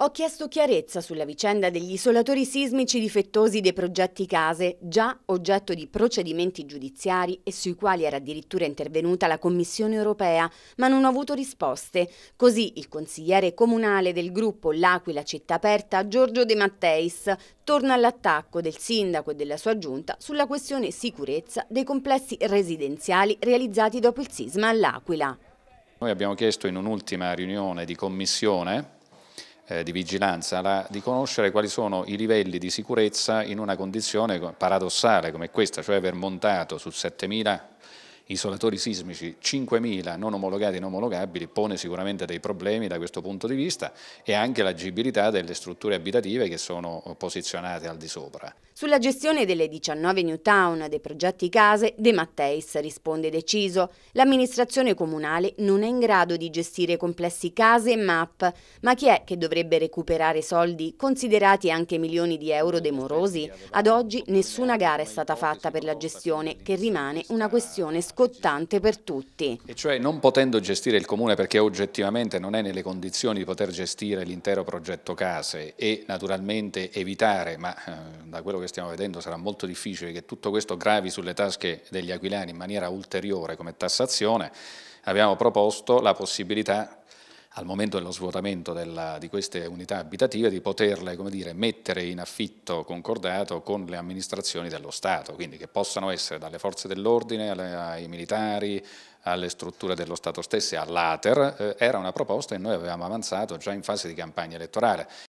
Ho chiesto chiarezza sulla vicenda degli isolatori sismici difettosi dei progetti case, già oggetto di procedimenti giudiziari e sui quali era addirittura intervenuta la Commissione europea, ma non ho avuto risposte. Così il consigliere comunale del gruppo L'Aquila Città Aperta, Giorgio De Matteis, torna all'attacco del sindaco e della sua giunta sulla questione sicurezza dei complessi residenziali realizzati dopo il sisma all'Aquila. Noi abbiamo chiesto in un'ultima riunione di commissione eh, di vigilanza, la, di conoscere quali sono i livelli di sicurezza in una condizione paradossale come questa, cioè aver montato su 7000 isolatori sismici 5.000 non omologati e non omologabili pone sicuramente dei problemi da questo punto di vista e anche l'agibilità delle strutture abitative che sono posizionate al di sopra. Sulla gestione delle 19 new town dei progetti case De Matteis risponde deciso. L'amministrazione comunale non è in grado di gestire complessi case e MAP, ma chi è che dovrebbe recuperare soldi considerati anche milioni di euro demorosi? Ad oggi nessuna gara è stata fatta per la gestione che rimane una questione scolastica scottante per tutti. E cioè non potendo gestire il Comune perché oggettivamente non è nelle condizioni di poter gestire l'intero progetto case e naturalmente evitare, ma eh, da quello che stiamo vedendo sarà molto difficile che tutto questo gravi sulle tasche degli aquilani in maniera ulteriore come tassazione, abbiamo proposto la possibilità al momento dello svuotamento della, di queste unità abitative di poterle dire, mettere in affitto concordato con le amministrazioni dello Stato, quindi che possano essere dalle forze dell'ordine ai militari, alle strutture dello Stato stesse, all'Ater, eh, era una proposta che noi avevamo avanzato già in fase di campagna elettorale